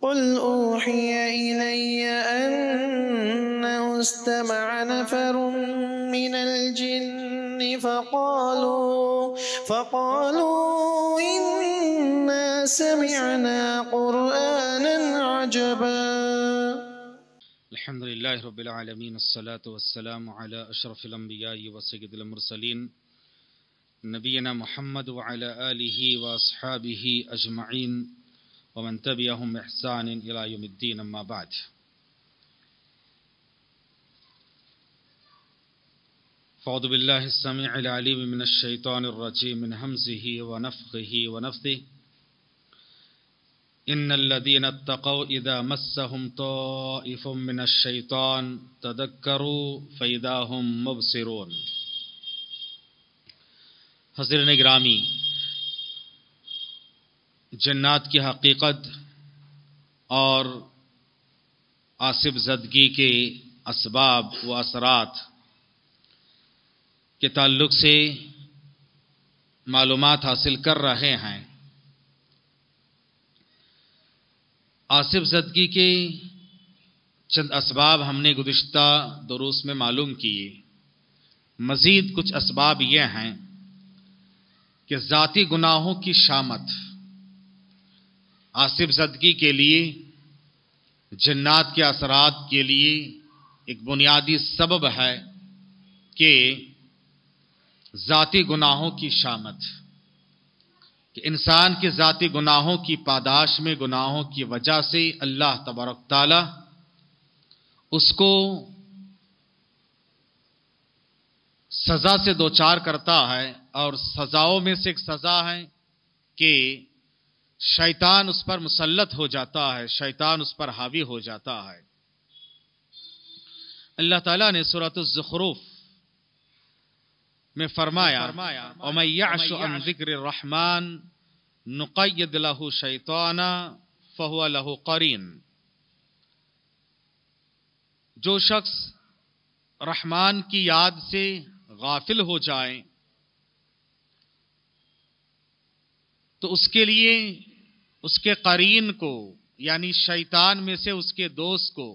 قل أوحي إلي أنه استمع نفر من الجن فقالوا فقالوا إنا سمعنا قرآنا عجبا الحمد لله رب العالمين الصلاة والسلام على أشرف الأنبياء وسيد المرسلين نبينا محمد وعلى آله وأصحابه أجمعين ومن تبعهم إحسان إلى يوم الدين أما بعد فأعوذ بالله السميع العليم من الشيطان الرجيم من همزه ونفخه ونفثه إن الذين اتقوا إذا مسهم طائف من الشيطان تذكروا فإذا هم مبصرون حضرت گرامی جنات کی حقیقت اور آصف زدگی کے اسباب و اثرات کے تعلق سے معلومات حاصل کر رہے ہیں آصف زدگی کے چند اسباب ہم نے گزشتہ دروس میں معلوم کیے مزید کچھ اسباب یہ ہیں کہ ذاتی گناہوں کی شامت آصف زدگی کے لیے جنات کے اثرات کے لیے ایک بنیادی سبب ہے کہ ذاتی گناہوں کی شامت کہ انسان کے ذاتی گناہوں کی پاداش میں گناہوں کی وجہ سے اللہ تبارک تعالی اس کو سزا سے دوچار کرتا ہے اور سزاؤں میں سے ایک سزا ہے کہ شیطان اس پر مسلط ہو جاتا ہے شیطان اس پر حاوی ہو جاتا ہے اللہ تعالیٰ نے سورت الزخروف میں فرمایا ذکر رحمان نقید لہو شیتوانا فہو قرین جو شخص رحمان کی یاد سے غافل ہو جائے تو اس کے لیے اس کے قرین کو یعنی شیطان میں سے اس کے دوست کو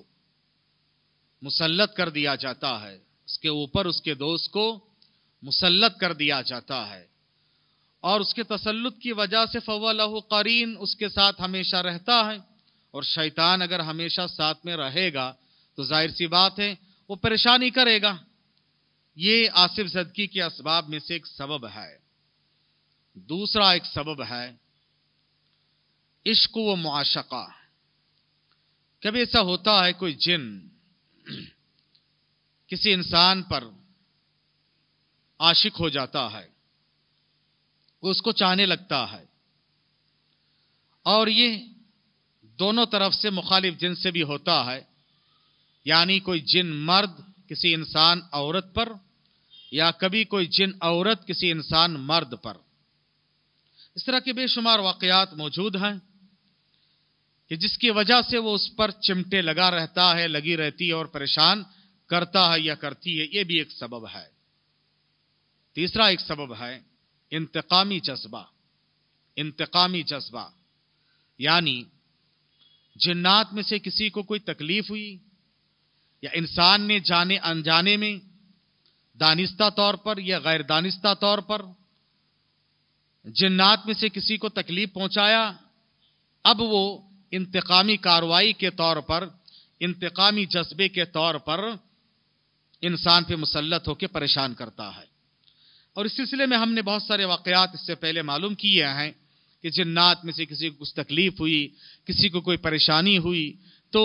مسلط کر دیا جاتا ہے اس کے اوپر اس کے دوست کو مسلط کر دیا جاتا ہے اور اس کے تسلط کی وجہ سے فو قرین اس کے ساتھ ہمیشہ رہتا ہے اور شیطان اگر ہمیشہ ساتھ میں رہے گا تو ظاہر سی بات ہے وہ پریشانی کرے گا یہ آصف زدگی کے اسباب میں سے ایک سبب ہے دوسرا ایک سبب ہے عشق و معاشقہ کبھی ایسا ہوتا ہے کوئی جن کسی انسان پر عاشق ہو جاتا ہے اس کو چاہنے لگتا ہے اور یہ دونوں طرف سے مخالف جن سے بھی ہوتا ہے یعنی کوئی جن مرد کسی انسان عورت پر یا کبھی کوئی جن عورت کسی انسان مرد پر اس طرح کے بے شمار واقعات موجود ہیں کہ جس کی وجہ سے وہ اس پر چمٹے لگا رہتا ہے لگی رہتی ہے اور پریشان کرتا ہے یا کرتی ہے یہ بھی ایک سبب ہے تیسرا ایک سبب ہے انتقامی جذبہ انتقامی جذبہ یعنی جنات میں سے کسی کو کوئی تکلیف ہوئی یا انسان نے جانے انجانے میں دانستہ طور پر یا غیر دانستہ طور پر جنات میں سے کسی کو تکلیف پہنچایا اب وہ انتقامی کاروائی کے طور پر انتقامی جذبے کے طور پر انسان پہ مسلط ہو کے پریشان کرتا ہے اور اس سلسلے میں ہم نے بہت سارے واقعات اس سے پہلے معلوم کیے ہیں کہ جنات میں سے کسی کو کچھ تکلیف ہوئی کسی کو کوئی پریشانی ہوئی تو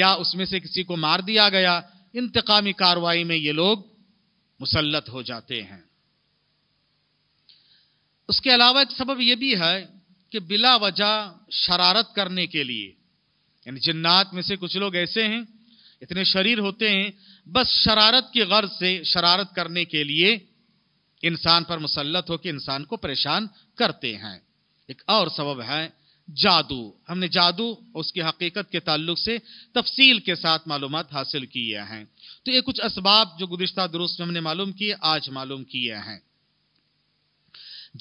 یا اس میں سے کسی کو مار دیا گیا انتقامی کاروائی میں یہ لوگ مسلط ہو جاتے ہیں اس کے علاوہ ایک سبب یہ بھی ہے کہ بلا وجہ شرارت کرنے کے لیے یعنی جنات میں سے کچھ لوگ ایسے ہیں اتنے شریر ہوتے ہیں بس شرارت کی غرض سے شرارت کرنے کے لیے انسان پر مسلط ہو کے انسان کو پریشان کرتے ہیں ایک اور سبب ہے جادو ہم نے جادو اس کی حقیقت کے تعلق سے تفصیل کے ساتھ معلومات حاصل کیے ہیں تو یہ کچھ اسباب جو گزشتہ درست میں ہم نے معلوم کیے آج معلوم کیے ہیں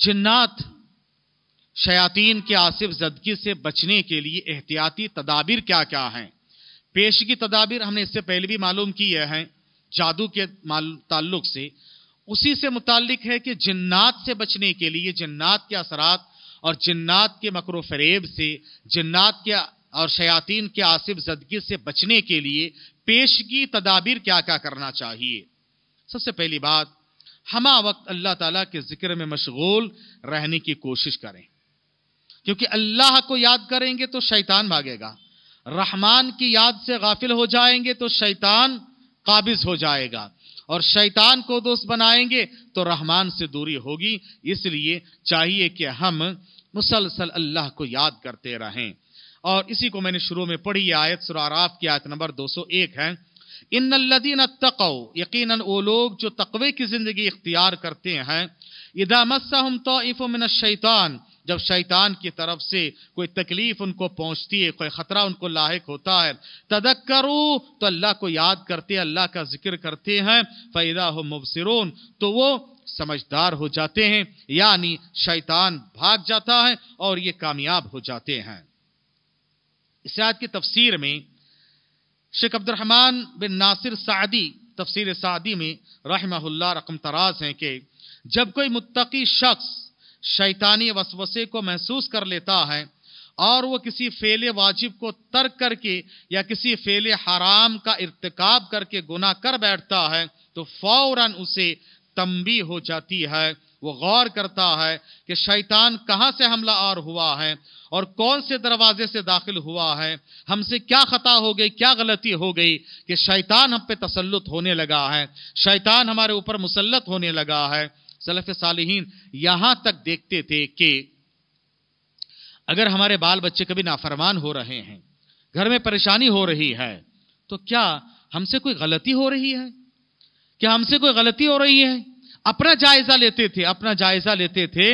جنات شیاطین کے آصف زدگی سے بچنے کے لیے احتیاطی تدابیر کیا کیا ہیں پیشگی تدابیر ہم نے اس سے پہلے بھی معلوم کی ہیں جادو کے تعلق سے اسی سے متعلق ہے کہ جنات سے بچنے کے لیے جنات کے اثرات اور جنات کے مکر و فریب سے جنات کے اور شیاطین کے آصف زدگی سے بچنے کے لیے پیشگی تدابیر کیا کیا کرنا چاہیے سب سے پہلی بات ہما وقت اللہ تعالیٰ کے ذکر میں مشغول رہنے کی کوشش کریں کیونکہ اللہ کو یاد کریں گے تو شیطان بھاگے گا رحمان کی یاد سے غافل ہو جائیں گے تو شیطان قابض ہو جائے گا اور شیطان کو دوست بنائیں گے تو رحمان سے دوری ہوگی اس لیے چاہیے کہ ہم مسلسل اللہ کو یاد کرتے رہیں اور اسی کو میں نے شروع میں پڑھی آیت سورہ آراف کی آیت نمبر دو سو ایک ہے ان یقیناً وہ لوگ جو تقوی کی زندگی اختیار کرتے ہیں ادا من الشیطان جب شیطان کی طرف سے کوئی تکلیف ان کو پہنچتی ہے کوئی خطرہ ان کو لاحق ہوتا ہے تدک کرو تو اللہ کو یاد کرتے اللہ کا ذکر کرتے ہیں فائدہ ہو مبثرون تو وہ سمجھدار ہو جاتے ہیں یعنی شیطان بھاگ جاتا ہے اور یہ کامیاب ہو جاتے ہیں اس آیت کی تفسیر میں شیخ عبد الرحمن بن ناصر سعدی تفسیر سعدی میں رحمہ اللہ رقم تراز ہیں کہ جب کوئی متقی شخص شیطانی وسوسے کو محسوس کر لیتا ہے اور وہ کسی فعل واجب کو ترک کر کے یا کسی فعل حرام کا ارتکاب کر کے گناہ کر بیٹھتا ہے تو فوراً اسے تمبی ہو جاتی ہے وہ غور کرتا ہے کہ شیطان کہاں سے حملہ آر ہوا ہے اور کون سے دروازے سے داخل ہوا ہے ہم سے کیا خطا ہو گئی کیا غلطی ہو گئی کہ شیطان ہم پہ تسلط ہونے لگا ہے شیطان ہمارے اوپر مسلط ہونے لگا ہے سلف صالحین یہاں تک دیکھتے تھے کہ اگر ہمارے بال بچے کبھی نافرمان ہو رہے ہیں گھر میں پریشانی ہو رہی ہے تو کیا ہم سے کوئی غلطی ہو رہی ہے کیا ہم سے کوئی غلطی ہو رہی ہے اپنا جائزہ لیتے تھے اپنا جائزہ لیتے تھے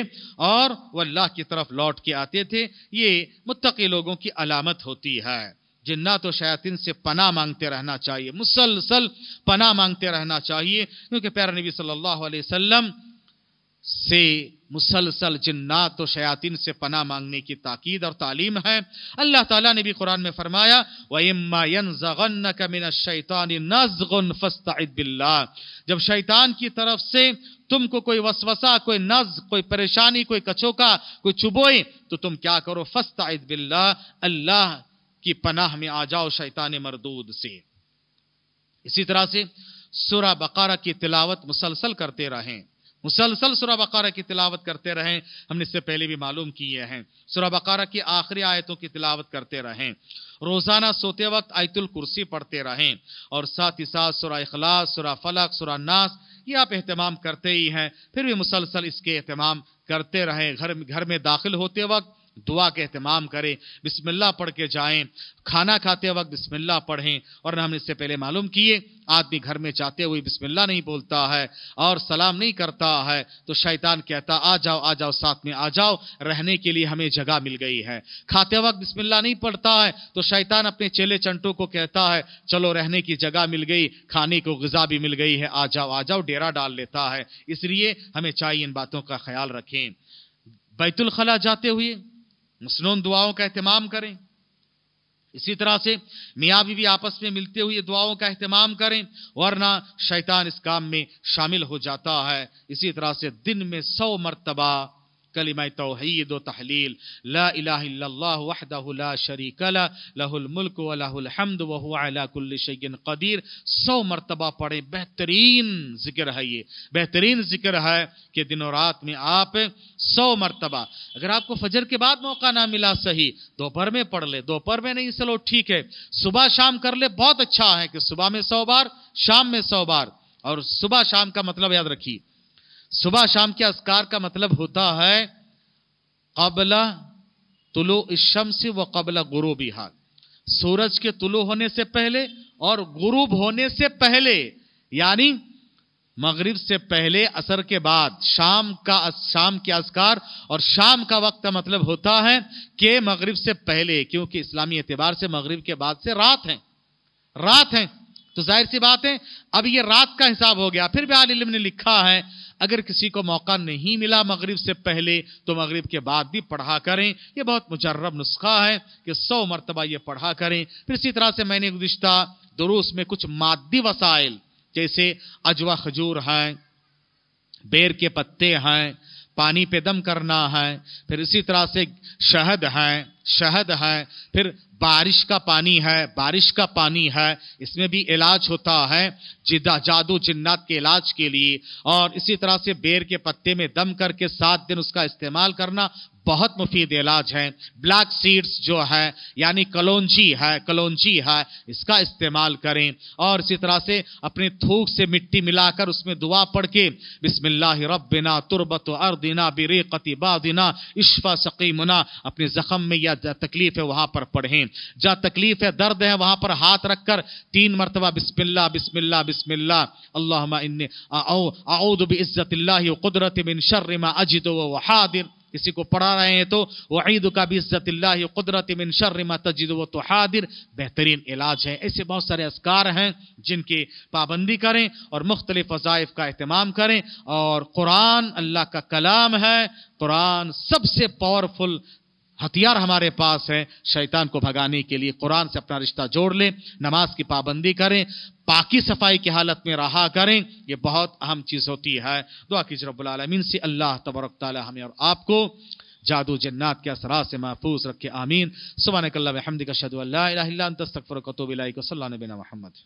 اور وہ اللہ کی طرف لوٹ کے آتے تھے یہ متقی لوگوں کی علامت ہوتی ہے جنات و شیاطین سے پناہ مانگتے رہنا چاہیے مسلسل پناہ مانگتے رہنا چاہیے کیونکہ پیارے نبی صلی اللہ علیہ وسلم سے مسلسل جنات و شیاطین سے پناہ مانگنے کی تاکید اور تعلیم ہے اللہ تعالیٰ نے بھی قرآن میں فرمایا وَإِمَّا يَنزَغَنَّكَ مِنَ الشَّيْطَانِ نَزْغٌ فَاسْتَعِدْ بِاللَّهِ جب شیطان کی طرف سے تم کو کوئی وسوسہ کوئی نز کوئی پریشانی کوئی کچوکا کوئی چبوئی تو تم کیا کرو فَاسْتَعِدْ بِاللَّهِ اللہ کی پناہ میں آ جاؤ شیطان مردود سے اسی طرح سے سورہ بقارہ کی تلاوت مسلسل کرتے رہیں مسلسل سورہ بقارہ کی تلاوت کرتے رہیں ہم نے اس سے پہلے بھی معلوم کیے ہیں سورہ بقارہ کی آخری آیتوں کی تلاوت کرتے رہیں روزانہ سوتے وقت آیت الکرسی پڑھتے رہیں اور ساتھ ہی ساتھ سورہ اخلاص سورہ فلق سورہ ناس یہ آپ اہتمام کرتے ہی ہیں پھر بھی مسلسل اس کے اہتمام کرتے رہیں گھر گھر میں داخل ہوتے وقت دعا کے اہتمام کریں بسم اللہ پڑھ کے جائیں کھانا کھاتے وقت بسم اللہ پڑھیں اور ہم نے اس سے پہلے معلوم کیے آدمی گھر میں جاتے ہوئے بسم اللہ نہیں بولتا ہے اور سلام نہیں کرتا ہے تو شیطان کہتا آ جاؤ آ جاؤ ساتھ میں آ جاؤ رہنے کے لیے ہمیں جگہ مل گئی ہے کھاتے وقت بسم اللہ نہیں پڑھتا ہے تو شیطان اپنے چیلے چنٹوں کو کہتا ہے چلو رہنے کی جگہ مل گئی کھانے کو غذا بھی مل گئی ہے آ جاؤ آ جاؤ ڈیرا ڈال لیتا ہے اس لیے ہمیں چاہیے ان باتوں کا خیال رکھیں بیت الخلا جاتے ہوئے مسنون دعاؤں کا اہتمام کریں اسی طرح سے میاں بھی آپس میں ملتے ہوئے دعاؤں کا اہتمام کریں ورنہ شیطان اس کام میں شامل ہو جاتا ہے اسی طرح سے دن میں سو مرتبہ کلمہ توحید و تحلیل لا الہ الا اللہ وحدہ لا شریک لا لہ الملک و لہ الحمد و ہوا علا کل شیئن قدیر سو مرتبہ پڑھیں بہترین ذکر ہے یہ بہترین ذکر ہے کہ دن و رات میں آپ سو مرتبہ اگر آپ کو فجر کے بعد موقع نہ ملا صحیح دوپر میں پڑھ لے دوپر میں نہیں سلو ٹھیک ہے صبح شام کر لے بہت اچھا ہے کہ صبح میں سو بار شام میں سو بار اور صبح شام کا مطلب یاد رکھیے صبح شام کے اذکار کا مطلب ہوتا ہے قبل طلوع الشمس و قبل غروبی سورج کے طلوع ہونے سے پہلے اور غروب ہونے سے پہلے یعنی مغرب سے پہلے اثر کے بعد شام کا شام کے اذکار اور شام کا وقت کا مطلب ہوتا ہے کہ مغرب سے پہلے کیونکہ اسلامی اعتبار سے مغرب کے بعد سے رات ہیں رات ہیں تو ظاہر سی بات ہے اب یہ رات کا حساب ہو گیا پھر علم نے لکھا ہے اگر کسی کو موقع نہیں ملا مغرب سے پہلے تو مغرب کے بعد بھی پڑھا کریں یہ بہت مجرب نسخہ ہے کہ سو مرتبہ یہ پڑھا کریں پھر اسی طرح سے میں نے گزشتہ دروس میں کچھ مادی وسائل جیسے اجوا کھجور ہیں بیر کے پتے ہیں پانی پہ دم کرنا ہے پھر اسی طرح سے شہد ہیں شہد ہیں پھر بارش کا پانی ہے بارش کا پانی ہے اس میں بھی علاج ہوتا ہے جدہ جادو جنات کے علاج کے لیے اور اسی طرح سے بیر کے پتے میں دم کر کے سات دن اس کا استعمال کرنا بہت مفید علاج ہے بلیک سیڈز جو ہے یعنی کلونجی ہے کلونجی ہے اس کا استعمال کریں اور اسی طرح سے اپنے تھوک سے مٹی ملا کر اس میں دعا پڑھ کے بسم اللہ ربنا تربت اردنا بریقت بادنا اشفا سقیمنا اپنے زخم میں یا تکلیف ہے وہاں پر پڑھیں جا تکلیف ہے درد ہے وہاں پر ہاتھ رکھ کر تین مرتبہ بسم اللہ بسم اللہ بسم اللہ اللہم اعوذ بعزت اللہ قدرت من شر ما اجد و کسی کو پڑھا رہے ہیں تو وعید کا بھی عزت اللہ قدرت من شر ما تجد و تحادر بہترین علاج ہے ایسے بہت سارے اذکار ہیں جن کی پابندی کریں اور مختلف وظائف کا اہتمام کریں اور قرآن اللہ کا کلام ہے قرآن سب سے پاورفل ہتھیار ہمارے پاس ہے شیطان کو بھگانے کے لیے قرآن سے اپنا رشتہ جوڑ لیں نماز کی پابندی کریں پاکی صفائی کی حالت میں رہا کریں یہ بہت اہم چیز ہوتی ہے دعا کی رب العالمین سے اللہ تبرک آپ کو جادو جنات کے اثرات سے محفوظ رکھے آمین اللہ و الہ صبح البن محمد